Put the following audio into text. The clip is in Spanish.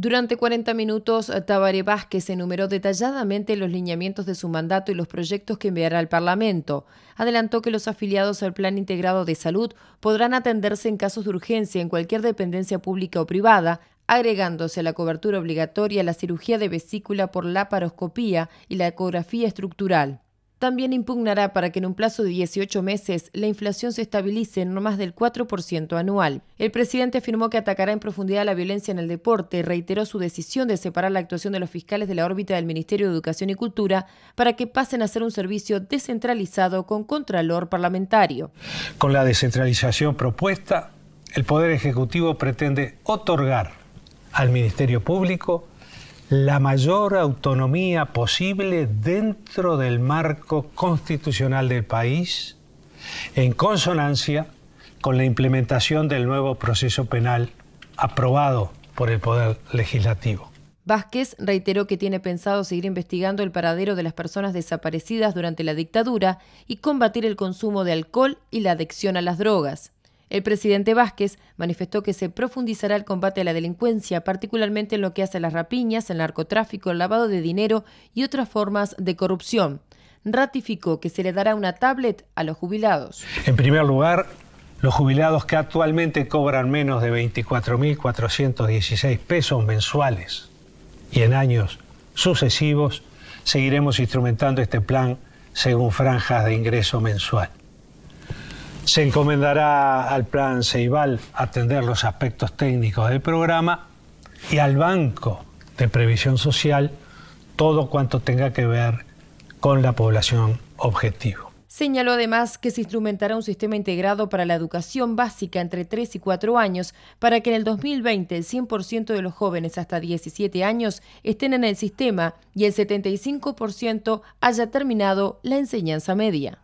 Durante 40 minutos, eh, Tabaré Vázquez enumeró detalladamente los lineamientos de su mandato y los proyectos que enviará al Parlamento. Adelantó que los afiliados al Plan Integrado de Salud podrán atenderse en casos de urgencia en cualquier dependencia pública o privada, agregándose a la cobertura obligatoria la cirugía de vesícula por laparoscopía y la ecografía estructural. También impugnará para que en un plazo de 18 meses la inflación se estabilice en no más del 4% anual. El presidente afirmó que atacará en profundidad la violencia en el deporte, reiteró su decisión de separar la actuación de los fiscales de la órbita del Ministerio de Educación y Cultura para que pasen a ser un servicio descentralizado con contralor parlamentario. Con la descentralización propuesta, el Poder Ejecutivo pretende otorgar al Ministerio Público la mayor autonomía posible dentro del marco constitucional del país, en consonancia con la implementación del nuevo proceso penal aprobado por el Poder Legislativo. Vázquez reiteró que tiene pensado seguir investigando el paradero de las personas desaparecidas durante la dictadura y combatir el consumo de alcohol y la adicción a las drogas. El presidente Vázquez manifestó que se profundizará el combate a la delincuencia, particularmente en lo que hace a las rapiñas, el narcotráfico, el lavado de dinero y otras formas de corrupción. Ratificó que se le dará una tablet a los jubilados. En primer lugar, los jubilados que actualmente cobran menos de 24.416 pesos mensuales y en años sucesivos seguiremos instrumentando este plan según franjas de ingreso mensual. Se encomendará al plan Ceibal atender los aspectos técnicos del programa y al Banco de Previsión Social todo cuanto tenga que ver con la población objetivo. Señaló además que se instrumentará un sistema integrado para la educación básica entre 3 y 4 años para que en el 2020 el 100% de los jóvenes hasta 17 años estén en el sistema y el 75% haya terminado la enseñanza media.